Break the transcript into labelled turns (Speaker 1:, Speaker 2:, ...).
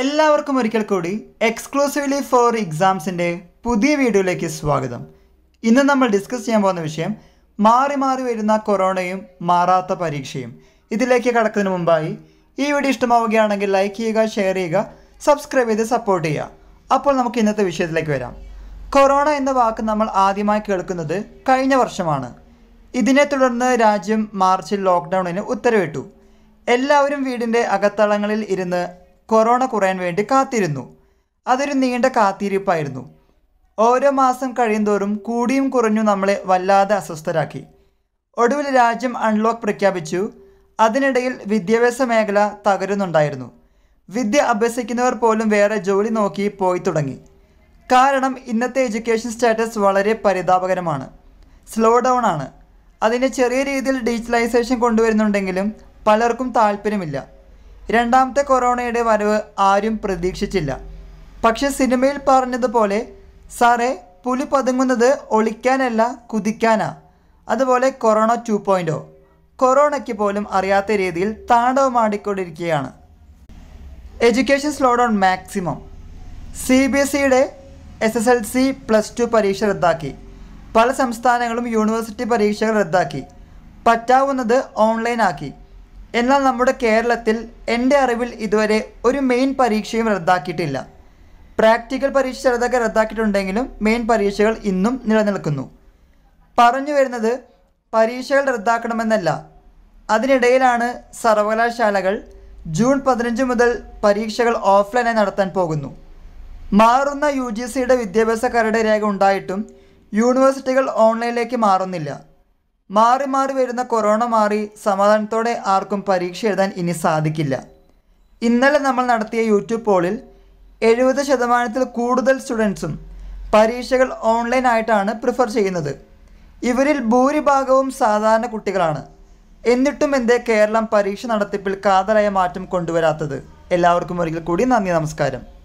Speaker 1: എല്ലാവർക്കും ഒരിക്കൽ കൂടി എക്സ്ക്ലൂസീവ്ലി ഫോർ എക്സാംസിൻ്റെ പുതിയ വീഡിയോയിലേക്ക് സ്വാഗതം ഇന്ന് നമ്മൾ ഡിസ്കസ് ചെയ്യാൻ പോകുന്ന വിഷയം മാറി മാറി വരുന്ന കൊറോണയും മാറാത്ത പരീക്ഷയും ഇതിലേക്ക് കടക്കുന്നതിന് മുമ്പായി ഈ വീഡിയോ ഇഷ്ടമാവുകയാണെങ്കിൽ ലൈക്ക് ചെയ്യുക ഷെയർ ചെയ്യുക സബ്സ്ക്രൈബ് ചെയ്ത് സപ്പോർട്ട് ചെയ്യുക അപ്പോൾ നമുക്ക് ഇന്നത്തെ വിഷയത്തിലേക്ക് വരാം കൊറോണ എന്ന വാക്ക് നമ്മൾ ആദ്യമായി കേൾക്കുന്നത് കഴിഞ്ഞ വർഷമാണ് ഇതിനെ തുടർന്ന് രാജ്യം മാർച്ചിൽ ലോക്ക്ഡൗണിന് ഉത്തരവിട്ടു എല്ലാവരും വീടിൻ്റെ അകത്തളങ്ങളിൽ ഇരുന്ന് കൊറോണ കുറയാൻ വേണ്ടി കാത്തിരുന്നു അതൊരു നീണ്ട കാത്തിരിപ്പായിരുന്നു ഓരോ മാസം കഴിയുന്തോറും കൂടിയും കുറഞ്ഞു നമ്മളെ വല്ലാതെ അസ്വസ്ഥരാക്കി ഒടുവിൽ രാജ്യം അൺലോക്ക് പ്രഖ്യാപിച്ചു അതിനിടയിൽ വിദ്യാഭ്യാസ മേഖല തകരുന്നുണ്ടായിരുന്നു വിദ്യ അഭ്യസിക്കുന്നവർ പോലും വേറെ ജോലി നോക്കി പോയി തുടങ്ങി കാരണം ഇന്നത്തെ എഡ്യൂക്കേഷൻ സ്റ്റാറ്റസ് വളരെ പരിതാപകരമാണ് സ്ലോ ഡൗൺ ആണ് അതിനെ ചെറിയ രീതിയിൽ ഡിജിറ്റലൈസേഷൻ കൊണ്ടുവരുന്നുണ്ടെങ്കിലും പലർക്കും താല്പര്യമില്ല രണ്ടാമത്തെ കൊറോണയുടെ വരവ് ആരും പ്രതീക്ഷിച്ചില്ല പക്ഷെ സിനിമയിൽ പറഞ്ഞതുപോലെ സാറേ പുലി പതുങ്ങുന്നത് ഒളിക്കാനല്ല കുതിക്കാനാ അതുപോലെ കൊറോണ ടു പോയിൻറ്റോ കൊറോണയ്ക്ക് പോലും അറിയാത്ത രീതിയിൽ താണ്ഡവമാടിക്കൊണ്ടിരിക്കുകയാണ് education slow down maximum C B S സിയുടെ e S S L C plus two പരീക്ഷ റദ്ദാക്കി പല സംസ്ഥാനങ്ങളും യൂണിവേഴ്സിറ്റി പരീക്ഷകൾ റദ്ദാക്കി പറ്റാവുന്നത് ഓൺലൈനാക്കി എന്നാൽ നമ്മുടെ കേരളത്തിൽ എൻ്റെ അറിവിൽ ഇതുവരെ ഒരു മെയിൻ പരീക്ഷയും റദ്ദാക്കിയിട്ടില്ല പ്രാക്ടിക്കൽ പരീക്ഷ ചിലതൊക്കെ റദ്ദാക്കിയിട്ടുണ്ടെങ്കിലും മെയിൻ പരീക്ഷകൾ ഇന്നും നിലനിൽക്കുന്നു പറഞ്ഞു വരുന്നത് പരീക്ഷകൾ റദ്ദാക്കണമെന്നല്ല അതിനിടയിലാണ് സർവകലാശാലകൾ ജൂൺ പതിനഞ്ച് മുതൽ പരീക്ഷകൾ ഓഫ്ലൈനായി നടത്താൻ പോകുന്നു മാറുന്ന യു ജി സിയുടെ വിദ്യാഭ്യാസ കരട് രേഖ ഉണ്ടായിട്ടും യൂണിവേഴ്സിറ്റികൾ ഓൺലൈനിലേക്ക് മാറുന്നില്ല മാറി മാറി വരുന്ന കൊറോണ മാറി സമാധാനത്തോടെ ആർക്കും പരീക്ഷ എഴുതാൻ ഇനി സാധിക്കില്ല ഇന്നലെ നമ്മൾ നടത്തിയ യൂട്യൂബ് പോളിൽ എഴുപത് ശതമാനത്തിൽ കൂടുതൽ സ്റ്റുഡൻസും പരീക്ഷകൾ ഓൺലൈനായിട്ടാണ് പ്രിഫർ ചെയ്യുന്നത് ഇവരിൽ ഭൂരിഭാഗവും സാധാരണ കുട്ടികളാണ് എന്നിട്ടും എന്തേ കേരളം പരീക്ഷ നടത്തിപ്പിൽ കാതലായ മാറ്റം കൊണ്ടുവരാത്തത് എല്ലാവർക്കും ഒരിക്കൽ കൂടി നന്ദി നമസ്കാരം